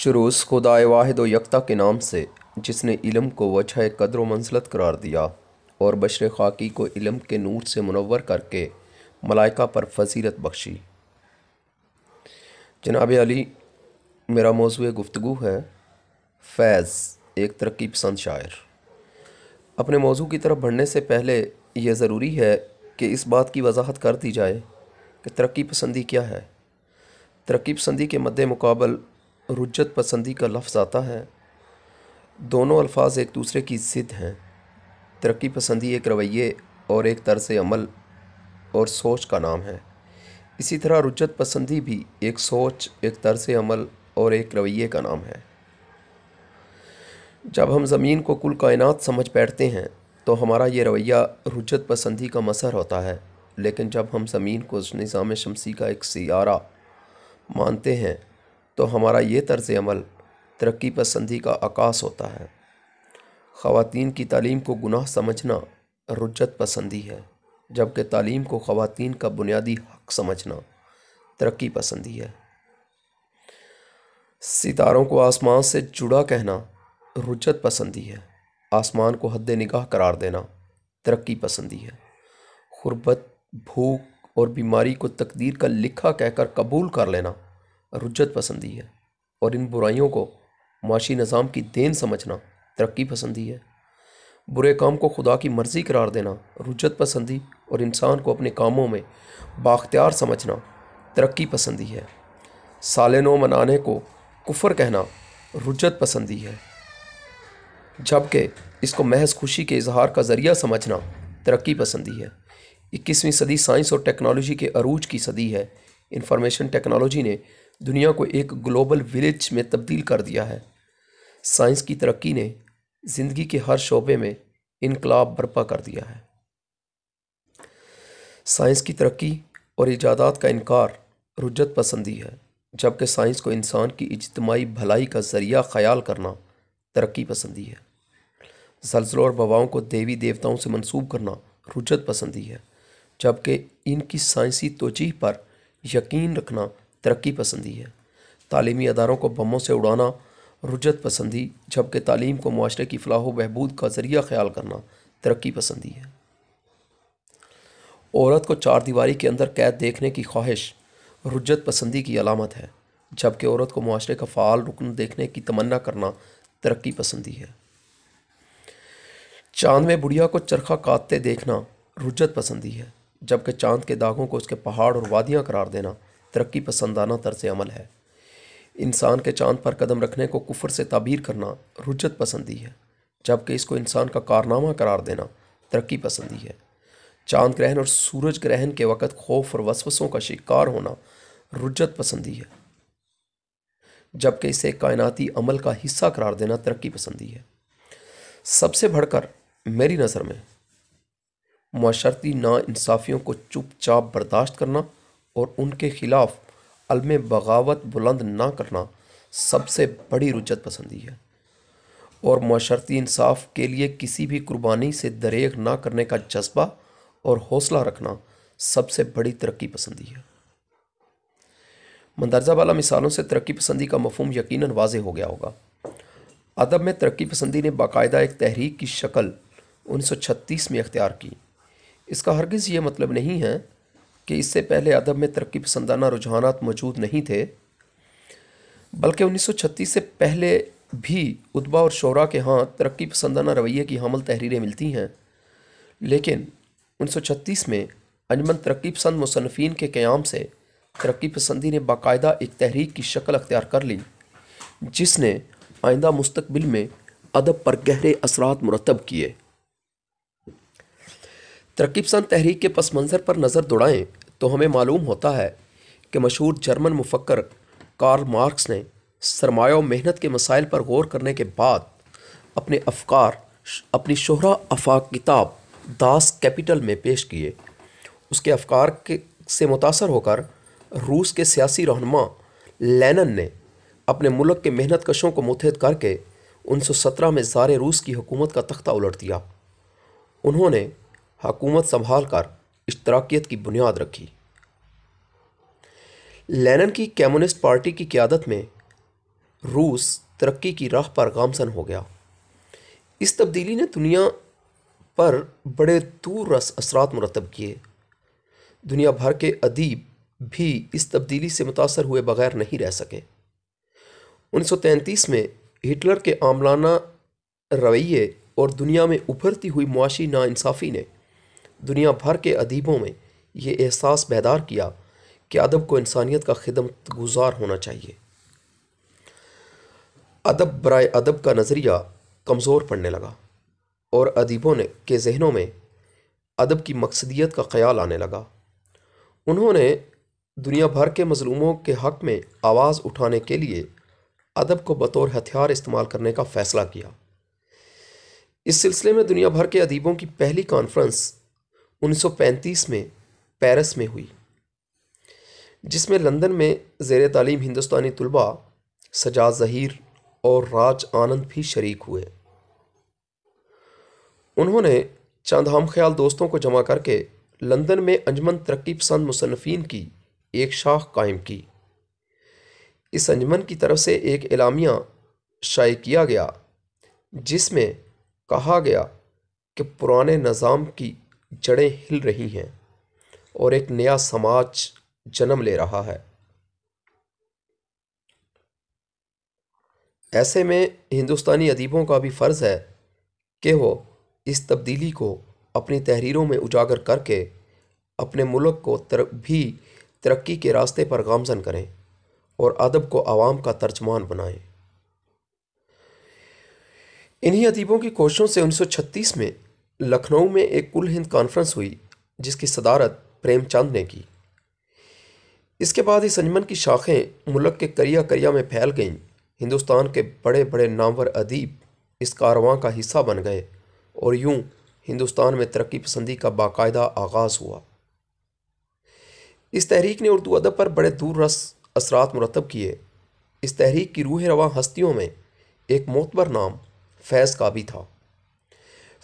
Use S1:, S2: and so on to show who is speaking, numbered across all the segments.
S1: शुरूस खुदाए वाहिद यकता के नाम से जिसने इलम को वजह कदर मंजलत करार दिया और बशर खाकी को इलम के नूर से मुनवर करके मलाइका पर फजीरत बख्शी जनाब अली मेरा मौजू गुफ्तु है फैज़ एक तरक्की पसंद शायर अपने मौजू की तरफ बढ़ने से पहले यह ज़रूरी है कि इस बात की वजाहत कर दी जाए कि तरक्की पसंदी क्या है तरक्की पसंदी के मद्द मुकाबल रुजत पसंदी का लफ्ज़ आता है दोनों अल्फाज एक दूसरे की ज़िद हैं तरक्की पसंदी एक रवैये और एक तर्ज अमल और सोच का नाम है इसी तरह रुजत पसंदी भी एक सोच एक तर्ज अमल और एक रवैये का नाम है जब हम ज़मीन को कुल कायनात समझ बैठते हैं तो हमारा ये रवैया रुजत पसंदी का मसर होता है लेकिन जब हम ज़मीन को निज़ाम शमसी का एक सियारा मानते हैं तो हमारा ये तर्ज अमल तरक्की पसंदी का आकाश होता है ख़वान की तालीम को गुनाह समझना रुजत पसंदी है जबकि तालीम को ख़वान का बुनियादी हक समझना तरक्की पसंदी है सितारों को आसमान से जुड़ा कहना रुजत पसंदी है आसमान को हद निगाह करार देना तरक्की पसंदी है गुरबत भूख और बीमारी को तकदीर का लिखा कहकर कबूल कर लेना रुजत पसंदी है और इन बुराइयों को माशी निज़ाम की देन समझना तरक्की पसंदी है बुरे काम को खुदा की मर्ज़ी करार देना रुजत पसंदी और इंसान को अपने कामों में बाख्तियार समझना तरक्की पसंदी है नो मनाने को कुफर कहना रुजत पसंदी है जबकि इसको महज खुशी के इजहार का ज़रिया समझना तरक्की पसंदी है इक्कीसवीं सदी साइंस और टेक्नोलॉजी के अरूज की सदी है इंफॉर्मेशन टेक्नोलॉजी ने दुनिया को एक ग्लोबल विलेज में तब्दील कर दिया है साइंस की तरक्की ने ज़िंदगी के हर शोबे में इनकलाब बर्पा कर दिया है साइंस की तरक्की और इजादात का इनकार रुजत पसंदी है जबकि साइंस को इंसान की इजतमाही भलाई का ज़रिया ख्याल करना तरक्की पसंदी है जलसलों और बवाओं को देवी देवताओं से मंसूब करना रुजत पसंदी है जबकि इनकी साइंसी तोजीह पर यकीन रखना तरक्की पसंदी है तालीमी अदारों को बमों से उड़ाना रुजत पसंदी जबकि तालीम को माशरे की फलाह व बहबूद का ज़रिया ख्याल करना तरक्की पसंदी है औरत को चार दीवारी के अंदर कैद देखने की ख्वाहिश रुजत पसंदी की अलामत है जबकि औरत को माशरे का फ़ाल रुकन देखने की तमन्ना करना तरक्की पसंदी है चांद में बुढ़िया को चरखा काटते देखना रुजत पसंदी है जबकि चांद के दागों को उसके पहाड़ और वादियाँ करार देना तरक्की पसंदाना तर्ज अमल है इंसान के चांद पर कदम रखने को कुफर से ताबीर करना रुजत पसंदी है जबकि इसको इंसान का कारनामा करार देना तरक्की पसंदी है चांद ग्रहण और सूरज ग्रहण के वक़्त खौफ और वसवसों का शिकार होना रुजत पसंदी है जबकि इसे कायनाती अमल का हिस्सा करार देना तरक्की पसंदी है सबसे बढ़कर मेरी नज़र में माशरती इंसाफियों को चुपचाप बर्दाश्त करना और उनके खिलाफ अलम बगावत बुलंद ना करना सबसे बड़ी रुचत पसंदी है और माशरती इंसाफ के लिए किसी भी कुर्बानी से दरेग ना करने का जज्बा और हौसला रखना सबसे बड़ी तरक्की पसंदी है मंदरजा वाला मिसालों से तरक्की पसंदी का मफहम यकीन वाज हो गया होगा अदब में तरक्की पसंदी ने बाकायदा एक तहरीक की शक्ल 1936 में अख्तियार की इसका हरगज ये मतलब नहीं है कि इससे पहले अदब में तरक्की पसंदाना रुझान मौजूद नहीं थे बल्कि 1936 से पहले भी उतबा और शोरा के हाँ तरक्की पसंदाना रवैये की हमल तहरीरें मिलती हैं लेकिन 1936 में अंजमन तरक्की पसंद मुसनफिन के क़्याम से तरक्की पसंदी ने बाकायदा एक तहरीक की शक्ल अख्तियार कर ली जिसने आइंदा मुस्तबिल में अदब पर गहरे असरात मुरतब किए सन तहरीक के पस मंज़र पर नज़र दौड़ाएँ तो हमें मालूम होता है कि मशहूर जर्मन मुफक्र कार्ल मार्क्स ने सरमा मेहनत के मसाइल पर गौर करने के बाद अपने अफकार अपनी शहरा अफाक किताब दास कैपिटल में पेश किए उसके अफकार के से मुतासर होकर रूस के सियासी रहनमा लेनन ने अपने मुल्क के मेहनत कशों को मुतहद करके 1917 में जार रूस की हुकूमत का तख्ता उलट दिया उन्होंने हकूमत संभाल कर इश्तराकियत की बुनियाद रखी लेनन की कम्युनिस्ट पार्टी की क्यादत में रूस तरक्की की राह पर गामसन हो गया इस तब्दीली ने दुनिया पर बड़े दूर रस असरात मरतब किए दुनिया भर के अदीब भी इस तब्दीली से मुतासर हुए बगैर नहीं रह सके 1933 में हिटलर के आमलाना रवैये और दुनिया में उभरती हुई मुआशी नासाफ़ी ने दुनिया भर के अदीबों में ये एहसास बेदार किया कि अदब को इंसानियत का खिदमत गुजार होना चाहिए अदब बर अदब का नज़रिया कमज़ोर पड़ने लगा और अदीबों ने के जहनों में अदब की मकसदियत का ख्याल आने लगा उन्होंने दुनिया भर के मजलूमों के हक़ में आवाज़ उठाने के लिए अदब को बतौर हथियार इस्तेमाल करने का फ़ैसला किया इस सिलसिले में दुनिया भर के अदीबों की पहली कॉन्फ्रेंस 1935 में पेरिस में हुई जिसमें लंदन में ज़ेर तालीम हिंदुस्तानी तलबा सजा ज़हीर और राज आनंद भी शरीक हुए उन्होंने चंद हम ख्याल दोस्तों को जमा करके लंदन में अंजमन तरक्की पसंद मुसनफ़ीन की एक शाख कायम की इस अंजमन की तरफ से एक एलामिया शाये किया गया जिसमें कहा गया कि पुराने निज़ाम की जड़ें हिल रही हैं और एक नया समाज जन्म ले रहा है ऐसे में हिंदुस्तानी अदीबों का भी फ़र्ज़ है कि वो इस तब्दीली को अपनी तहरीरों में उजागर करके अपने मुल्क को तर भी तरक्की के रास्ते पर गामजन करें और अदब को आवाम का तर्जमान बनाएं इन्हीं अदीबों की कोशिशों से 1936 में लखनऊ में एक कुल हिंद कॉन्फ्रेंस हुई जिसकी सदारत प्रेमचंद ने की इसके बाद इस अंजमन की शाखें मुल्क के करिया करिया में फैल गईं हिंदुस्तान के बड़े बड़े नामवर अदीब इस कारवां का हिस्सा बन गए और यूं हिंदुस्तान में तरक्की पसंदी का बाकायदा आगाज़ हुआ इस तहरीक ने उर्दू अदब पर बड़े दूर रस असरात मुरतब किए इस तहरीक की रूह रवा हस्तियों में एक मोतबर नाम फैज़ का भी था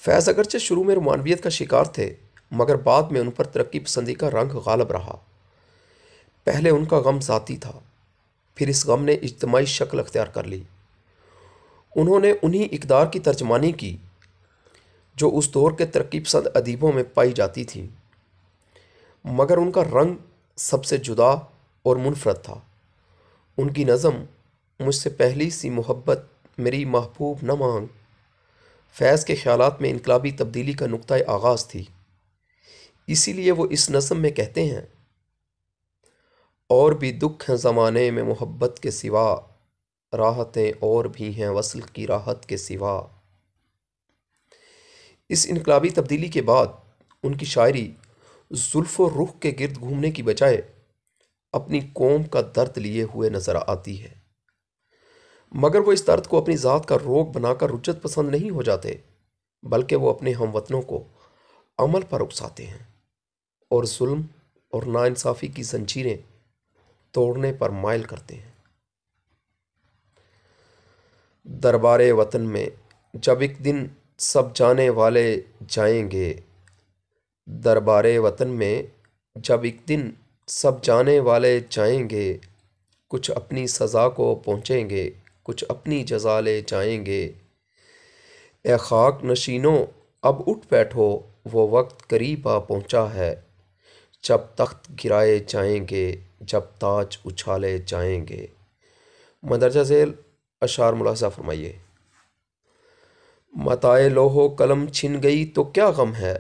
S1: फैज़ अगरचे शुरू में रोमानवियत का शिकार थे मगर बाद में उन पर तरक्की पसंदी का रंग गालब रहा पहले उनका गम ज़ाती था फिर इस गम ने इज्तमाही शक्ल अख्तियार कर ली उन्होंने उन्हीं इकदार की तर्जमानी की जो उस दौर के तरक्की पसंद अदीबों में पाई जाती थी मगर उनका रंग सबसे जुदा और मुनफरद था उनकी नज़म मुझसे पहली सी मोहब्बत मेरी महबूब न मांग फैज़ के ख्याल में इनकलाबी तब्दीली का नुक़ आगाज़ थी इसीलिए वो इस नज़म में कहते हैं और भी दुख हैं ज़माने में मोहब्बत के सिवा राहतें और भी हैं वसल की राहत के सिवा इस इनकलाबी तब्दीली के बाद उनकी शायरी जुल्फ़ रुख के गिरद घूमने की बजाय अपनी कौम का दर्द लिए हुए नज़र आती है मगर वो इस दर्द को अपनी ज़ात का रोग बनाकर रुचत पसंद नहीं हो जाते बल्कि वो अपने हम वतनों को अमल पर उकसाते हैं और जुल्म और नाानसाफ़ी की जंजीरें तोड़ने पर मायल करते हैं दरबार वतन में जब एक दिन सब जाने वाले जाएंगे दरबार वतन में जब एक दिन सब जाने वाले जाएंगे कुछ अपनी सज़ा को पहुँचेंगे कुछ अपनी जजा ले जाएंगे ए खाक नशीनों अब उठ बैठो वो वक्त करीब आ पहुँचा है जब तख्त गिराए जाएंगे जब ताज उछाले जाएंगे मदरजा झेल अशार मुलासा फरमाइए मताए लोहो कलम छिन गई तो क्या गम है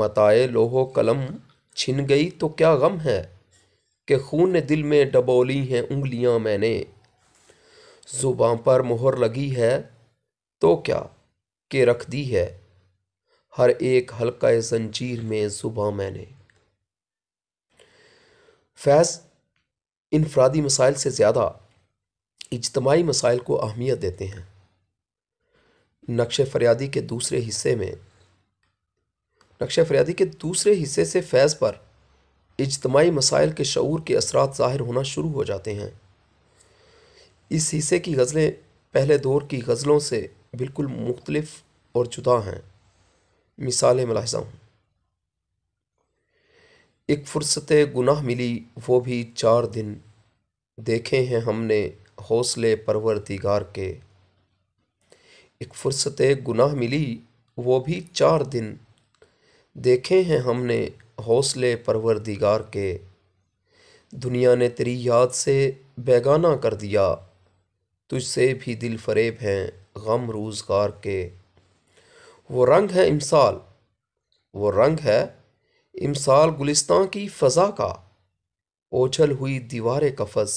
S1: मताए लोहो कलम छिन गई तो क्या गम है कि खून दिल में डबोली हैं उंगलियां मैंने ज़ुबाँ पर मोहर लगी है तो क्या के रख दी है हर एक हल्का जंजीर में ज़ुबा मैंने फैज़ इनफरादी मसाइल से ज़्यादा इजतमाही मसाइल को अहमियत देते हैं नक्श फरियादी के दूसरे हिस्से में नक्श फरियादी के दूसरे हिस्से से फैज़ पर इजतमाही मसाइल के शूर के असरा ज़ाहिर होना शुरू हो जाते हैं इस हिस्से की गज़लें पहले दौर की गज़लों से बिल्कुल मुख्तलफ और जुदा हैं मिसाल मुलाजा हूँ एक फुर्सत गुनाह मिली वो भी चार दिन देखे हैं हमने हौसले परवर दिगार के एक फुर्सत गुनाह मिली वो भी चार दिन देखे हैं हमने हौसले परवर दिगार के दुनिया ने तेरी याद से बेगाना कर दिया तुझसे भी दिल फरेब हैं गम रोज़गार के वो रंग है इमसाल वो रंग है इमसाल गुलिस्तान की फ़ज़ा का ओछल हुई दीवार कफस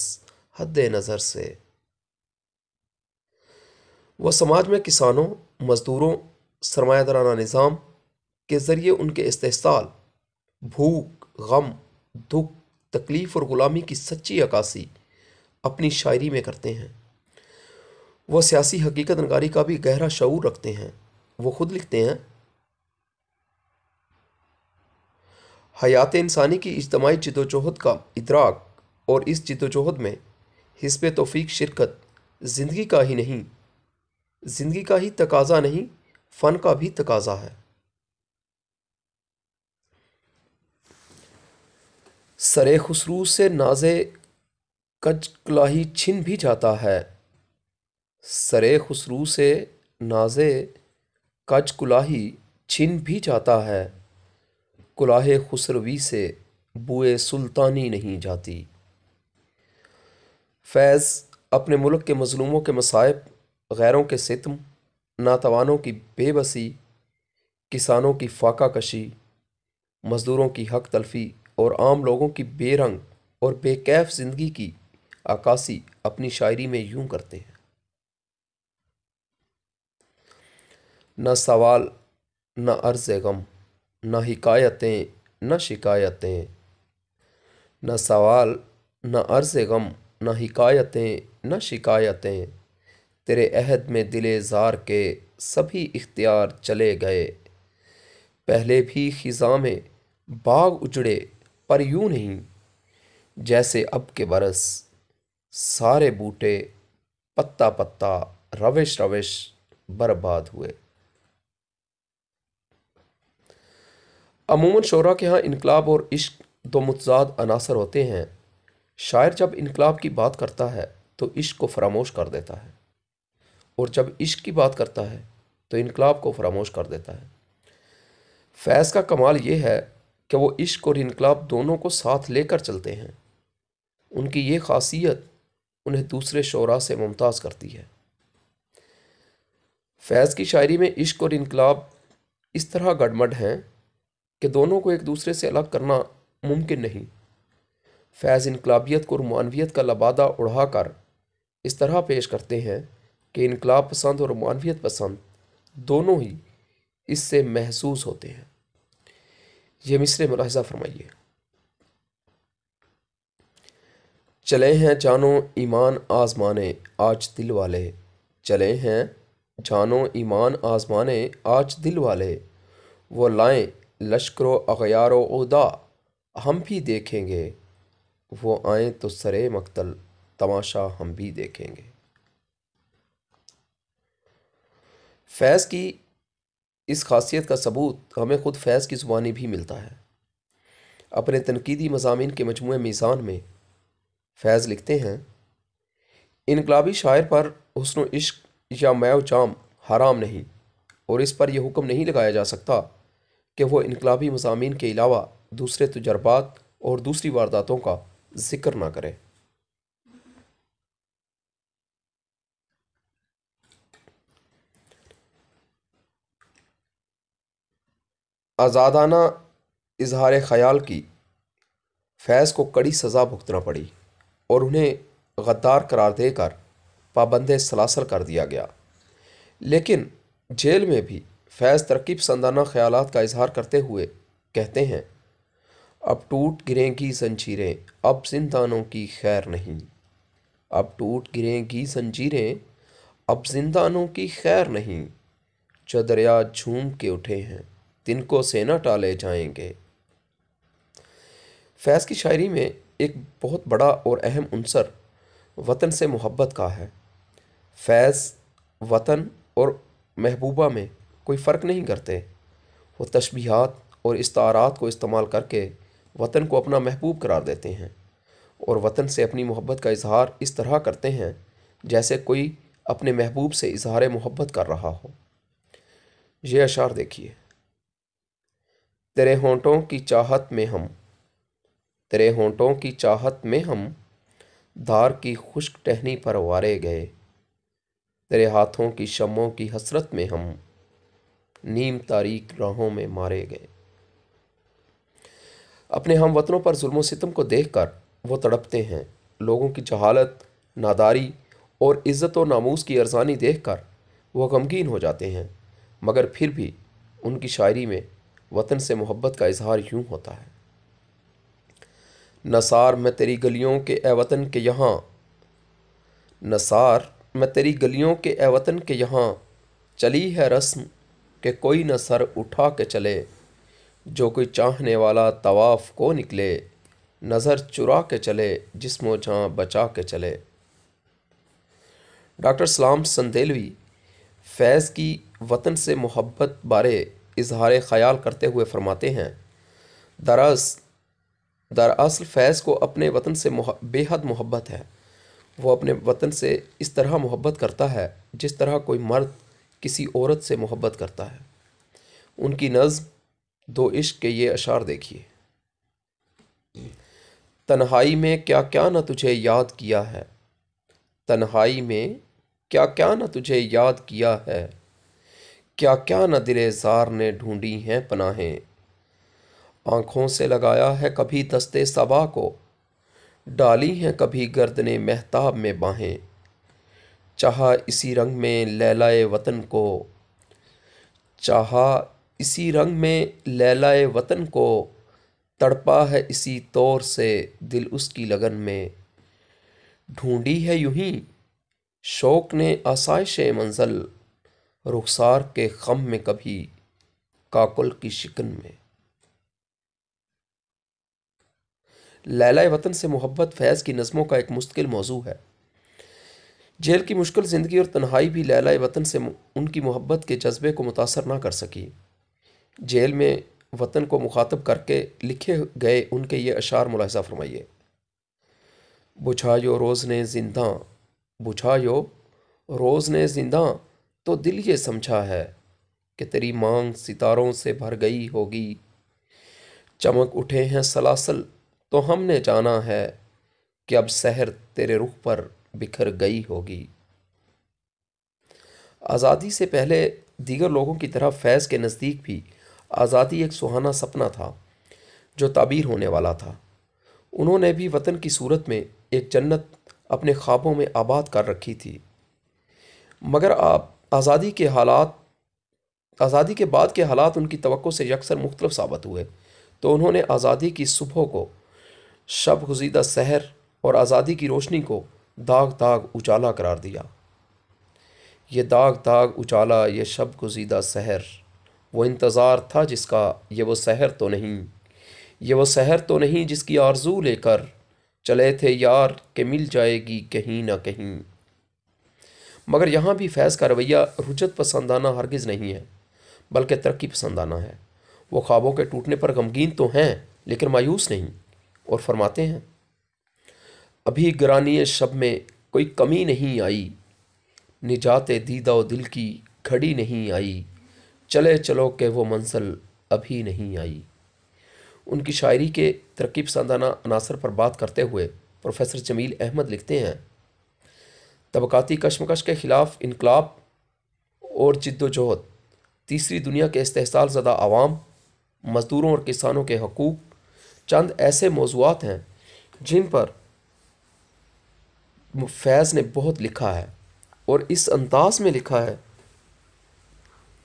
S1: हद नज़र से वह समाज में किसानों मज़दूरों सरमायादाराना निज़ाम के ज़रिए उनके इस्तेसाल भूख गम दुख तकलीफ़ और ग़ुलामी की सच्ची अक्सी अपनी शायरी में करते हैं वो सियासी हकीकत नगारी का भी गहरा शूर रखते हैं वो खुद लिखते हैं हयात इंसानी की इज्तमाही जदोजहद का इदराक और इस जदोजहद में हिसब तोफ़ी शिरकत ज़िंदगी का ही नहीं ज़िंदगी का ही तकाजा नहीं फ़न का भी तकाजा है सरे खसरू से नाजे कचकलाही छिन भी जाता है सरे खसरू से नाज़े कच कुलाही छिन भी जाता है कुलाहे खुसरवी से बुए सुल्तानी नहीं जाती फैज़ अपने मुल्क के मजलूमों के मसायब गैरों के सितम नातवानों की बेबसी किसानों की फाका कशी मज़दूरों की हक तलफी और आम लोगों की बेरंग और बेकैफ ज़िंदगी की आकासी अपनी शायरी में यूं करते हैं न सवाल न अर्ज़ गम न हिकायतें न शिकायतें न सवाल न अर्ज़ गम न हिकायतें न शिकायतें तेरे अहद में दिले जार के सभी इख्तियार चले गए पहले भी ख़िज़ा में बाग उजड़े पर यूं नहीं जैसे अब के बरस सारे बूटे पत्ता पत्ता रविश रविश बर्बाद हुए अमूमन शरा के यहाँ इनकलाब और इश्क दो मतजाद अनासर होते हैं शायर जब इनकलाब की बात करता है तो इश्क को फरामोश कर देता है और जब इश्क की बात करता है तो इनकलाब को फरामोश कर देता है फैज़ का कमाल ये है कि वो इश्क और इनकलाब दोनों को साथ लेकर चलते हैं उनकी ये खासियत उन्हें दूसरे शरा से मुमताज़ करती है फैज़ की शायरी में इश्क और इनकलाब इस तरह गडमड हैं कि दोनों को एक दूसरे से अलग करना मुमकिन नहीं फैज़ इनकलाबियत को रोमानवियत का लबादा उड़ा कर इस तरह पेश करते हैं कि इनकलाब पसंद और रोमानवियत पसंद दोनों ही इससे महसूस होते हैं यह मिसर मुलाजा फरमाइए चले हैं जानो ईमान आजमाने आज दिल वाले चले हैं जानो ईमान आजमाने आज दिल वाले वो लाएं लश्कर अगयार उदा हम भी देखेंगे वो आए तो सरे मकतल तमाशा हम भी देखेंगे फैज़ की इस खासियत का सबूत हमें ख़ुद फैज़ की ज़ुबानी भी मिलता है अपने तनकीदी मजामी के मजमू मीज़ान में फैज़ लिखते हैं इनकलाबी शायर पर हसन इश्क या मैव जाम हराम नहीं और इस पर यह हुक्म नहीं लगाया जा सकता कि वह इनकलाबी मजामी के अलावा दूसरे तजर्बात और दूसरी वारदातों का जिक्र ना करें आज़ादाना इजहार ख्याल की फैज़ को कड़ी सज़ा भुगतना पड़ी और उन्हें गद्दार करार देकर पाबंद सलासल कर दिया गया लेकिन जेल में भी फैज़ तरक्की पसंदाना ख्याल का इजहार करते हुए कहते हैं अब टूट गिरेंगी संजीरें अब जिंदानों की खैर नहीं अब टूट गिरेंगी संजीरें अब जिंदानों की खैर नहीं चदरिया झूम के उठे हैं तिनको सेना टाले जाएंगे फैज़ की शायरी में एक बहुत बड़ा और अहम अनसर वतन से मोहब्बत का है फैज़ वतन और महबूबा में कोई फ़र्क नहीं करते वो तशबीहात और इस्तारात को इस्तेमाल करके वतन को अपना महबूब करार देते हैं और वतन से अपनी मोहब्बत का इजहार इस तरह करते हैं जैसे कोई अपने महबूब से इजहार मोहब्बत कर रहा हो ये अशार देखिए तेरे होंटों की चाहत में हम तेरे होंटों की चाहत में हम धार की खुश्क टहनी पर वारे गए तेरे हाथों की शमों की हसरत में हम नीम तारीख राहों में मारे गए अपने हम वतनों पर जुल्म सितम को देख कर वो तड़पते हैं लोगों की जहालत नादारी और इज़्ज़त और नामूस की अरसानी देख कर वह गमगीन हो जाते हैं मगर फिर भी उनकी शायरी में वतन से मोहब्बत का इजहार यूँ होता है नसार मैं तेरी गलियों के ए वतन के यहाँ नसार मैं तेरी गलियों के ए वतन के यहाँ चली है रस्म कि कोई न सर उठा के चले जो कोई चाहने वाला तवाफ़ को निकले नज़र चुरा के चले जिसमो जहाँ बचा के चले डॉक्टर सलाम संदेलवी फैज़ की वतन से मोहब्बत बारे इजहार ख्याल करते हुए फरमाते हैं दरअस दरअसल फैज़ को अपने वतन से बेहद मोहब्बत है वो अपने वतन से इस तरह मोहब्बत करता है जिस तरह कोई मर्द किसी औरत से मोहब्बत करता है उनकी नज़ दो इश्क के ये अशार देखिए तन्हाई में क्या क्या ना तुझे याद किया है तन्हाई में क्या क्या ना तुझे याद किया है क्या क्या न दिले जार ने ढूंढी हैं पनाहें आँखों से लगाया है कभी दस्ते सबा को डाली हैं कभी गर्दने महताब में बाहें चाहा इसी रंग में लैलाए वतन को चाहा इसी रंग में लैलाए वतन को तड़पा है इसी तौर से दिल उसकी लगन में ढूंढी है यूं ही शौक ने आसाइश मंजिल रुखसार के खम में कभी काकुल की शिकन में लैला वतन से मोहब्बत फैज़ की नज़मों का एक मुश्किल मौजू है जेल की मुश्किल ज़िंदगी और तन्हाई भी लैला वतन से उनकी मोहब्बत के जज्बे को मुतासर ना कर सकी जेल में वतन को मुखातब करके लिखे गए उनके ये अशार मुलाहजा फरमाइए बुझायो रोज़ ने जिंदा बुझायो रोज़ ने जिंदा तो दिल ये समझा है कि तेरी मांग सितारों से भर गई होगी चमक उठे हैं सलासल तो हमने जाना है कि अब शहर तेरे रुख पर बिखर गई होगी आज़ादी से पहले दीगर लोगों की तरह फैज़ के नज़दीक भी आज़ादी एक सुहाना सपना था जो ताबीर होने वाला था उन्होंने भी वतन की सूरत में एक जन्नत अपने ख्वाबों में आबाद कर रखी थी मगर आप आज़ादी के हालात आज़ादी के बाद के हालात उनकी तो से यकसर मुख्तफ साबित हुए तो उन्होंने आज़ादी की सुबह को शब गुजीदा सहर और आज़ादी की रोशनी को दाग दाग उजाला करार दिया ये दाग दाग उजाला ये शब गुजीदा सहर वो इंतज़ार था जिसका ये वो सहर तो नहीं ये वो सहर तो नहीं जिसकी आरजू लेकर चले थे यार के मिल जाएगी कहीं ना कहीं मगर यहाँ भी फैज़ का रवैया रुजत पसंदाना हरगिज़ नहीं है बल्कि तरक्की पसंदाना है वो ख्वाबों के टूटने पर गमगीन तो हैं लेकिन मायूस नहीं और फरमाते हैं अभी गरानी शब में कोई कमी नहीं आई निजात दीदा दिल की खड़ी नहीं आई चले चलो के वो मंसल अभी नहीं आई उनकी शायरी के तरक्की पसंदाना अनासर पर बात करते हुए प्रोफेसर जमील अहमद लिखते हैं तबकाती कशमकश के ख़िलाफ़ इनकलाब और जद्दोजहद तीसरी दुनिया के इस्तेसाल ज़दा आवाम मज़दूरों और किसानों के हकूक़ चंद ऐसे मौजूद हैं जिन पर फैज़ ने बहुत लिखा है और इस अंदाज में लिखा है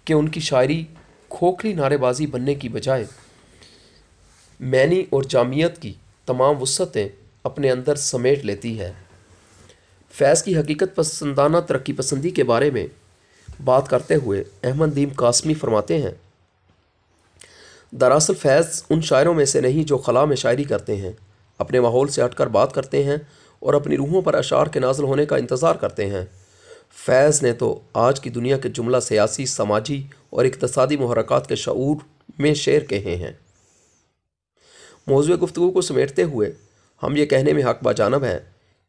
S1: कि उनकी शायरी खोखली नारेबाजी बनने की बजाय मैनी और जामियत की तमाम वसतें अपने अंदर समेट लेती है फैज़ की हकीकत पसंदाना तरक्की पसंदी के बारे में बात करते हुए अहमद दीम कासमी फरमाते हैं दरअसल फैज़ उन शायरों में से नहीं जो खला में शायरी करते हैं अपने माहौल से हटकर बात करते हैं और अपनी रूहों पर अशार के नाजल होने का इंतज़ार करते हैं फैज़ ने तो आज की दुनिया के जुमला सियासी समाजी और इकतसादी महरक के शूर में शेर कहे हैं मौजू गुफ्तु को समेटते हुए हम ये कहने में हक जानब हैं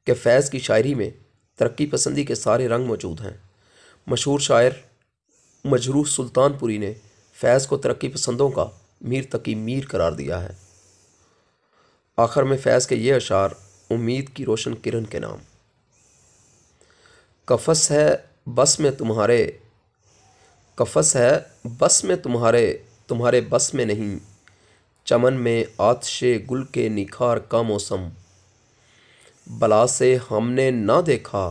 S1: कि फैज़ की शायरी में तरक्की पसंदी के सारे रंग मौजूद हैं मशहूर शायर मजरूह सुल्तानपुरी ने फैज़ को तरक्की पसंदों का मीर तकी मीर करार दिया है आखिर में फैज़ के ये अशार उम्मीद की रोशन किरण के नाम कफस है बस में तुम्हारे कफस है बस में तुम्हारे तुम्हारे बस में नहीं चमन में आतशे गुल के निखार का मौसम बला से हमने ना देखा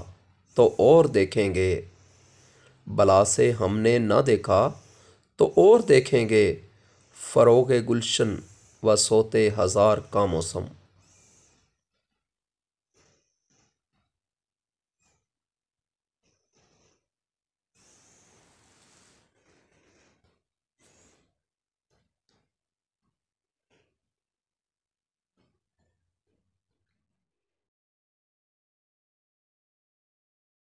S1: तो और देखेंगे बला से हमने ना देखा तो और देखेंगे फ़रोग गुलशन व सोते हज़ार का मौसम